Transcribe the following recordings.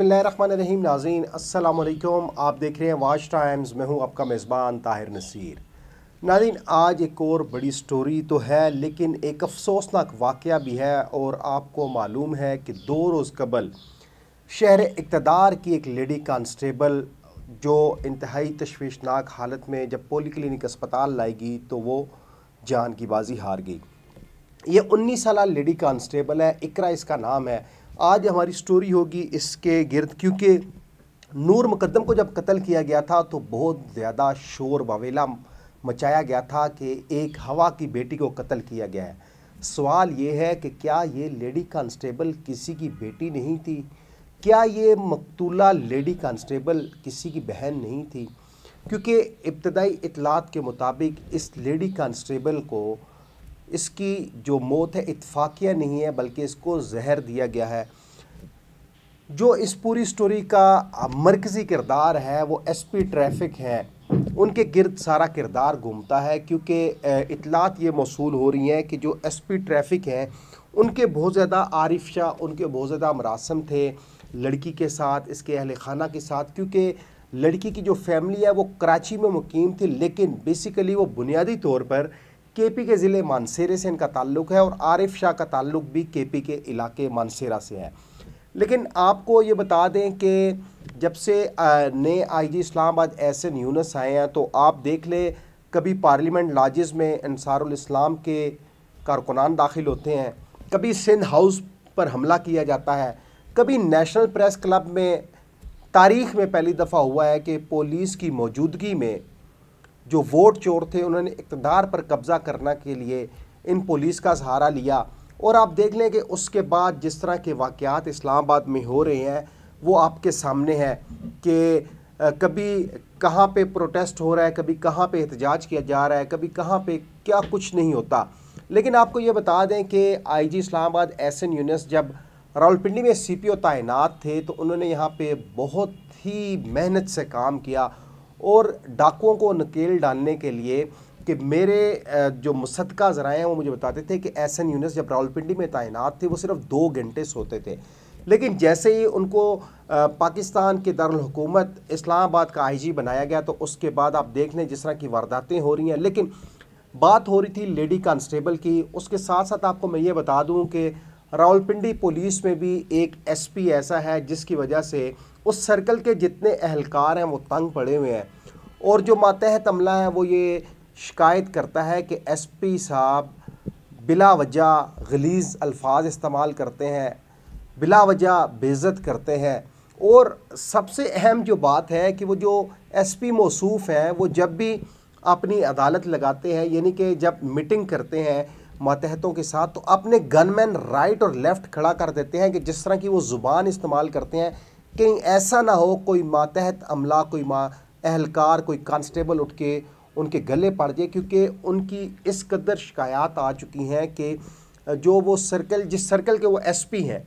बसमीम नाजीन असलकुम आप देख रहे हैं वाच टाइम्स मैं हूं आपका मेज़बान ताहिर नसीर नाजीन आज एक और बड़ी स्टोरी तो है लेकिन एक अफसोसनाक वाक़ भी है और आपको मालूम है कि दो रोज़ कबल शहर इकतदार की एक लेडी कांस्टेबल जो इंतहाई तशवीशनाक हालत में जब पोली क्लिनिक अस्पताल लाएगी तो वो जान की बाजी हार गई ये उन्नीस साल लेडी कांस्टेबल है इकरा इसका नाम है आज हमारी स्टोरी होगी इसके गिरद क्योंकि नूर मुकदम को जब कत्ल किया गया था तो बहुत ज़्यादा शोर बवेला मचाया गया था कि एक हवा की बेटी को कत्ल किया गया है सवाल ये है कि क्या ये लेडी कांस्टेबल किसी की बेटी नहीं थी क्या ये मकतूला लेडी कांस्टेबल किसी की बहन नहीं थी क्योंकि इब्तदाई इतलात के मुताबिक इस लेडी कांस्टेबल को इसकी जो मौत है इतफाक़िया नहीं है बल्कि इसको जहर दिया गया है जो इस पूरी स्टोरी का मरकज़ी किरदार है वो एसपी ट्रैफिक है उनके गिरद सारा किरदार घूमता है क्योंकि इतलात ये मौसू हो रही हैं कि जो एसपी ट्रैफिक हैं उनके बहुत ज़्यादा आरिफ शाह उनके बहुत ज़्यादा मरासम थे लड़की के साथ इसके अहल खाना के साथ क्योंकि लड़की की जो फैमिली है वो कराची में मुकीम थी लेकिन बेसिकली वो बुनियादी तौर पर केपी के ज़िले मानसेरे से इनका ताल्लुक है और आरिफ शाह का ताल्लुक भी केपी के इलाके मानसेरा से है लेकिन आपको ये बता दें कि जब से नए IG Islamabad S N Younus आए हैं तो आप देख लें कभी पार्लियामेंट लॉजेस में अनसारुल इस्लाम के कारकुनान दाखिल होते हैं कभी सिंध हाउस पर हमला किया जाता है कभी नेशनल प्रेस क्लब में तारीख में पहली दफ़ा हुआ है कि पुलिस की मौजूदगी में जो वोट चोर थे उन्होंने इकतदार पर कब्ज़ा करना के लिए इन पुलिस का सहारा लिया और आप देख लें कि उसके बाद जिस तरह के वाक़ात इस्लामाबाद में हो रहे हैं वो आपके सामने हैं कि कभी कहाँ पे प्रोटेस्ट हो रहा है कभी कहाँ पे एहतजाज किया जा रहा है कभी कहाँ पे क्या कुछ नहीं होता लेकिन आपको ये बता दें कि IG Islamabad S N Younis जब रावलपिंडी में सीपीओ तैनात थे तो उन्होंने यहाँ पे बहुत ही मेहनत से काम किया और डाकुओं को नकेल डालने के लिए कि मेरे जो मुसदका ज़रा हैं वो मुझे बताते थे कि एस एन यूनिस जब रावलपिंडी में तैनात थे वो सिर्फ दो घंटे सोते थे लेकिन जैसे ही उनको पाकिस्तान के दारकूमत इस्लामाबाद का आई बनाया गया तो उसके बाद आप देख लें जिस तरह की वारदातें हो रही हैं लेकिन बात हो रही थी लेडी कांस्टेबल की उसके साथ साथ आपको मैं ये बता दूँ कि रावलपिंडी पुलिस में भी एक पी ऐसा है जिसकी वजह से उस सर्कल के जितने अहलकार हैं वो तंग पड़े हुए हैं और जो मातहत अमला है वो ये शिकायत करता है कि एस पी साहब बिला वजह गलीज़ अल्फाज इस्तेमाल करते हैं बिला वजह बेज़त करते हैं और सबसे अहम जो बात है कि वो जो एस पी मौसूफ हैं वो जब भी अपनी अदालत लगाते हैं यानी कि जब मीटिंग करते हैं मातहतों के साथ तो अपने गनमैन राइट और लेफ़्ट खड़ा कर देते हैं कि जिस तरह की वो ज़ुबान इस्तेमाल करते हैं कहीं ऐसा ना हो कोई मातहत अमला कोई मा अहलकार कोई कांस्टेबल उठ के उनके गले पड़ जाए क्योंकि उनकी इस कदर शिकायत आ चुकी हैं कि जो वो सर्कल जिस सर्कल के वो एसपी हैं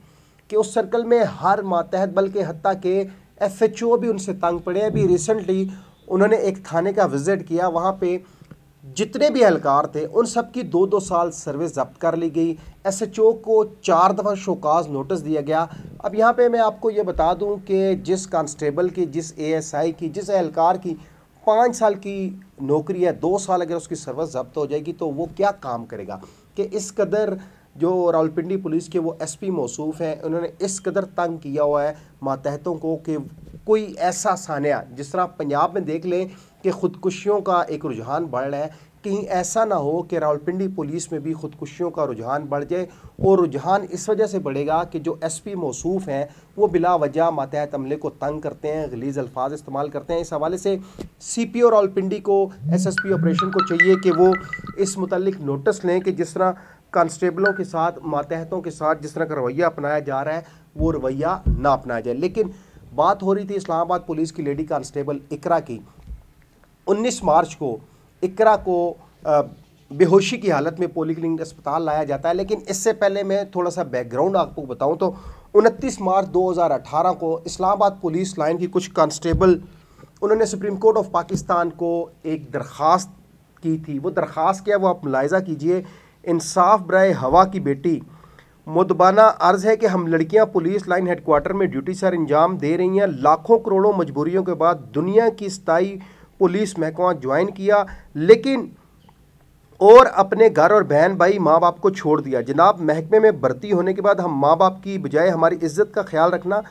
कि उस सर्कल में हर मातहत बल्कि हती के एफ एच ओ भी उनसे तंग पड़े अभी रिसेंटली उन्होंने एक थाने का विज़िट किया वहाँ पर जितने भी एहलकार थे उन सब की दो दो साल सर्विस जब्त कर ली गई एसएचओ को चार दफ़ा शोकाज नोटिस दिया गया अब यहाँ पे मैं आपको ये बता दूँ कि जिस कांस्टेबल की जिस एएसआई की जिस एहलकार की पाँच साल की नौकरी है दो साल अगर उसकी सर्विस जब्त हो जाएगी तो वो क्या काम करेगा कि इस कदर जो रावलपिंडी पुलिस के वो एसपी मौसूफ हैं उन्होंने इस कदर तंग किया हुआ है मातहतों को कि कोई ऐसा सानिया जिस तरह पंजाब में देख लें कि ख़ुदकुशियों का एक रुझान बढ़ रहा है कहीं ऐसा ना हो कि रावलपिंडी पुलिस में भी ख़ुदकुशियों का रुझान बढ़ जाए और रुझान इस वजह से बढ़ेगा कि जो एस पी मौसूफ हैं वो बिला वजह मातहत अमले को तंग करते हैं गलीज अल्फाज इस्तेमाल करते हैं इस हवाले से सी पी ओ रावलपिंडी को एस एस पी ऑपरेशन को चाहिए कि वो इस मतलब नोटिस लें कि जिस तरह कांस्टेबलों के साथ मातहतों के साथ जिस तरह का रवैया अपनाया जा रहा है वो रवैया ना अपनाया जाए लेकिन बात हो रही थी इस्लामाबाद पुलिस की लेडी कांस्टेबल इकरा की 19 मार्च को इकरा को बेहोशी की हालत में पोलिक्लिनिक अस्पताल लाया जाता है लेकिन इससे पहले मैं थोड़ा सा बैकग्राउंड आपको बताऊँ तो उनतीस मार्च दो को इस्लामाबाद पुलिस लाइन की कुछ कांस्टेबल उन्होंने सुप्रीम कोर्ट ऑफ पाकिस्तान को एक दरख्वास्त की थी वो दरख्वास्त क्या वो आप मुलायजा कीजिए इंसाफ ब्राय हवा की बेटी मुदबाना अर्ज है कि हम लड़कियां पुलिस लाइन हेडक्वार्टर में ड्यूटी सर अंजाम दे रही हैं लाखों करोड़ों मजबूरियों के बाद दुनिया की स्थाई पुलिस महकमा ज्वाइन किया लेकिन और अपने घर और बहन भाई माँ बाप को छोड़ दिया जनाब महकमे में भर्ती होने के बाद हम माँ बाप की बजाय हमारी इज्जत का ख्याल रखना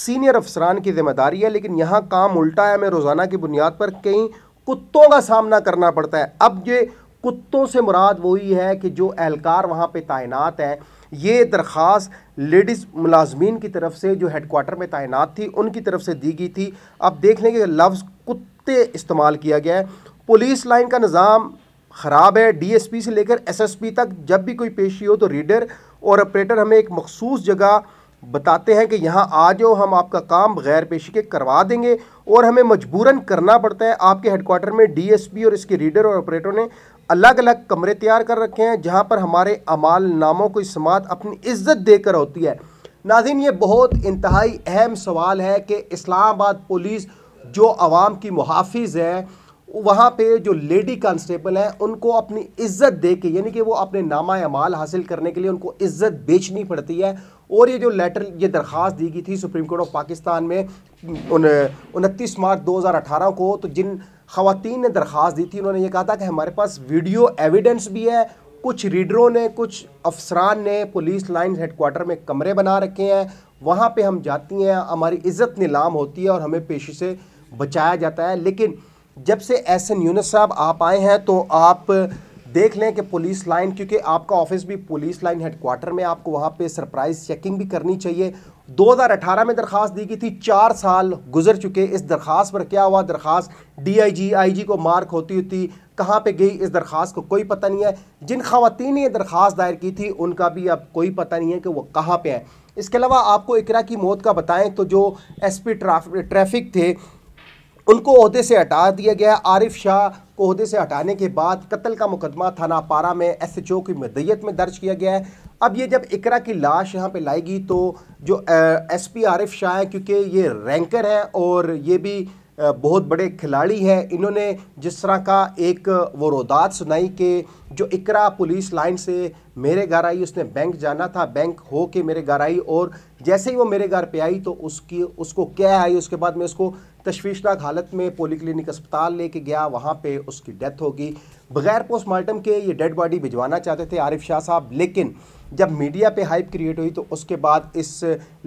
सीनियर अफसरान की जिम्मेदारी है लेकिन यहाँ काम उल्टा है हमें रोज़ाना की बुनियाद पर कई कुत्तों का सामना करना पड़ता है अब ये कुत्तों से मुराद वही है कि जो एहलकार वहाँ पर तैनात हैं ये दरख्वास्त लेडीज़ मुलाजमीन की तरफ से जो हेडकोार्टर में तैनात थी उनकी तरफ से दी गई थी अब देख लेंगे लफ्ज़ कुत्ते इस्तेमाल किया गया है पुलिस लाइन का निज़ाम ख़राब है डीएसपी से लेकर एसएसपी तक जब भी कोई पेशी हो तो रीडर और ऑपरेटर हमें एक मखसूस जगह बताते हैं कि यहाँ आ जाओ हम आपका काम बगैर पेशी के करवा देंगे और हमें मजबूरन करना पड़ता है आपके हेडकोार्टर में डीएसपी और इसके रीडर और ऑपरेटर ने अलग अलग कमरे तैयार कर रखे हैं जहाँ पर हमारे अमाल नामों को समात अपनी इज्जत देकर होती है नाजिन ये बहुत इंतहाई अहम सवाल है कि इस्लामाबाद पुलिस जो आवाम की मुहाफ़ है वहाँ पे जो लेडी कांस्टेबल हैं उनको अपनी इज्जत दे के यानी कि वो अपने नामा अमाल हासिल करने के लिए उनको इज्जत बेचनी पड़ती है और ये जो लेटर ये दरख्वास्त दी गई थी सुप्रीम कोर्ट ऑफ पाकिस्तान में उनतीस मार्च 2018 को तो जिन खातन ने दरख्वास्त दी थी उन्होंने ये कहा था कि हमारे पास वीडियो एविडेंस भी है कुछ रीडरों ने कुछ अफसरान ने पुलिस लाइन हेडकोार्टर में कमरे बना रखे हैं वहाँ पर हम जाती हैं हमारी इज़्ज़त नीलाम होती है और हमें पेशे से बचाया जाता है लेकिन जब से एस एन यूनस साहब आप आए हैं तो आप देख लें कि पुलिस लाइन क्योंकि आपका ऑफिस भी पुलिस लाइन हेडक्वार्टर में आपको वहाँ पे सरप्राइज़ चेकिंग भी करनी चाहिए 2018 में दरख्वास्त दी गई थी चार साल गुजर चुके इस दरख्वास्त पर क्या हुआ दरख्वास्त डीआईजी आईजी को मार्क होती होती कहाँ पे गई इस दरख्वास्त को कोई पता नहीं है जिन खातन ने यह दरख्वास्त दायर की थी उनका भी अब कोई पता नहीं है कि वो कहाँ पर हैं इसके अलावा आपको इकरा की मौत का बताएं तो जो एस पी ट्रैफिक थे उनको अहदे से हटा दिया गया आरिफ शाह को अहदे से हटाने के बाद कत्ल का मुकदमा थाना पारा में एस एच ओ की मदयत में दर्ज किया गया है अब ये जब इकरा की लाश यहाँ पर लाएगी तो जो एस पी आरिफ शाह हैं क्योंकि ये रैंकर हैं और ये भी बहुत बड़े खिलाड़ी हैं इन्होंने जिस तरह का एक वो रोदात सुनाई कि जो इकरा पुलिस लाइन से मेरे घर आई उसने बैंक जाना था बैंक हो के मेरे घर आई और जैसे ही वो मेरे घर पे आई तो उसकी उसको क्या आई उसके बाद में उसको तशवीशनाक हालत में पोली क्लिनिक अस्पताल लेके गया वहाँ पे उसकी डेथ होगी बगैर पोस्टमार्टम के ये डेड बॉडी भिजवाना चाहते थे आरिफ शाह साहब लेकिन जब मीडिया पे हाइप क्रिएट हुई तो उसके बाद इस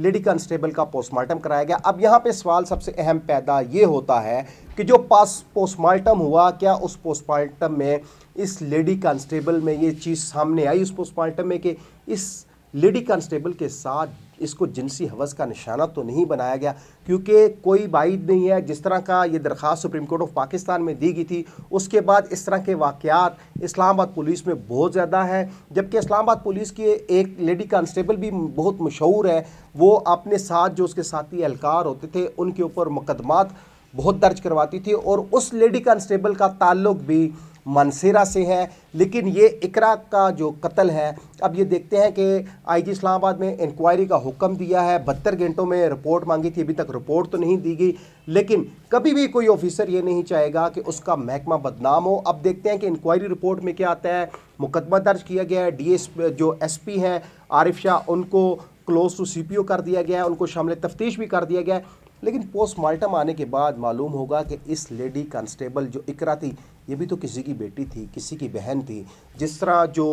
लेडी कांस्टेबल का पोस्टमार्टम कराया गया अब यहाँ पे सवाल सबसे अहम पैदा ये होता है कि जो पास पोस्टमार्टम हुआ क्या उस पोस्टमार्टम में इस लेडी कांस्टेबल में ये चीज़ सामने आई उस पोस्टमार्टम में कि इस लेडी कांस्टेबल के साथ इसको जिनसी हवस का निशाना तो नहीं बनाया गया क्योंकि कोई बाइद नहीं है जिस तरह का ये दरख्वास्त सुप्रीम कोर्ट ऑफ पाकिस्तान में दी गई थी उसके बाद इस तरह के वाकयात इस्लामाबाद पुलिस में बहुत ज़्यादा है जबकि इस्लामाबाद पुलिस की एक लेडी कांस्टेबल भी बहुत मशहूर है वो अपने साथ जो उसके साथी एहलकार होते थे उनके ऊपर मुकदमात बहुत दर्ज करवाती थी और उस लेडी कांस्टेबल का ताल्लुक भी मनसेरा से है लेकिन ये इकरा का जो कत्ल है अब ये देखते हैं कि आईजी इस्लामाबाद में इंक्वायरी का हुक्म दिया है बहत्तर घंटों में रिपोर्ट मांगी थी अभी तक रिपोर्ट तो नहीं दी गई लेकिन कभी भी कोई ऑफिसर ये नहीं चाहेगा कि उसका महकमा बदनाम हो अब देखते हैं कि इंक्वायरी रिपोर्ट में क्या आता है मुकदमा दर्ज किया गया है डी जो एस हैं आरिफ शाह उनको क्लोज टू सी कर दिया गया है उनको शामिल तफ्तीश भी कर दिया गया है लेकिन पोस्टमार्टम आने के बाद मालूम होगा कि इस लेडी कांस्टेबल जो इकरा थी ये भी तो किसी की बेटी थी किसी की बहन थी जिस तरह जो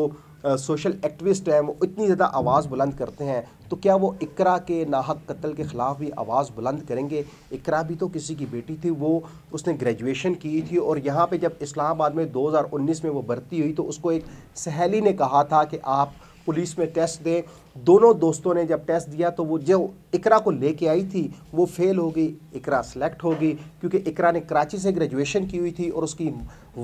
आ, सोशल एक्टिविस्ट हैं वो इतनी ज़्यादा आवाज़ बुलंद करते हैं तो क्या वो इकरा के नाहक कत्ल के ख़िलाफ़ भी आवाज़ बुलंद करेंगे इकरा भी तो किसी की बेटी थी वो उसने ग्रेजुएशन की थी और यहाँ पे जब इस्लामाबाद में 2019 में वो भर्ती हुई तो उसको एक सहेली ने कहा था कि आप पुलिस में टेस्ट दें दोनों दोस्तों ने जब टेस्ट दिया तो वो जो इकरा को लेके आई थी वो फेल हो गई इकरा सेलेक्ट हो गई क्योंकि इकरा ने कराची से ग्रेजुएशन की हुई थी और उसकी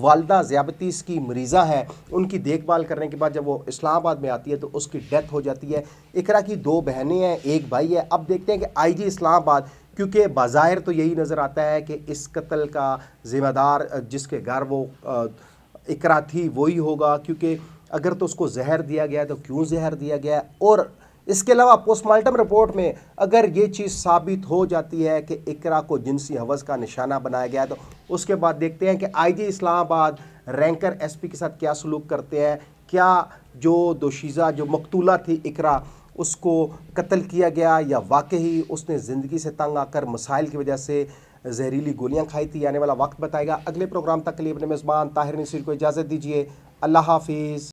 वालदा ज़्याबतीस की मरीज़ा है उनकी देखभाल करने के बाद जब वो इस्लामाबाद में आती है तो उसकी डेथ हो जाती है इकरा की दो बहनें हैं एक भाई है अब देखते हैं कि आई जी इस्लामाबाद क्योंकि बाज़ाहिर तो यही नज़र आता है कि इस कत्ल का ज़िम्मेदार जिसके घर वो इकरा थी वही होगा क्योंकि अगर तो उसको जहर दिया गया तो क्यों जहर दिया गया और इसके अलावा पोस्टमार्टम रिपोर्ट में अगर ये चीज़ साबित हो जाती है कि इकरा को जिनसी हवस का निशाना बनाया गया तो उसके बाद देखते हैं कि आईजी इस्लामाबाद रैंकर एसपी के साथ क्या सलूक करते हैं क्या जो दोशीज़ा जो मकतूला थी इकरा उसको कत्ल किया गया या वाकई उसने ज़िंदगी से तंग आकर मसाइल की वजह से जहरीली गोलियां खाई थी आने वाला वक्त बताएगा अगले प्रोग्राम तक के लिए अपने मेज़बान ताहिर नसीर को इजाज़त दीजिए अल्लाह हाफिज़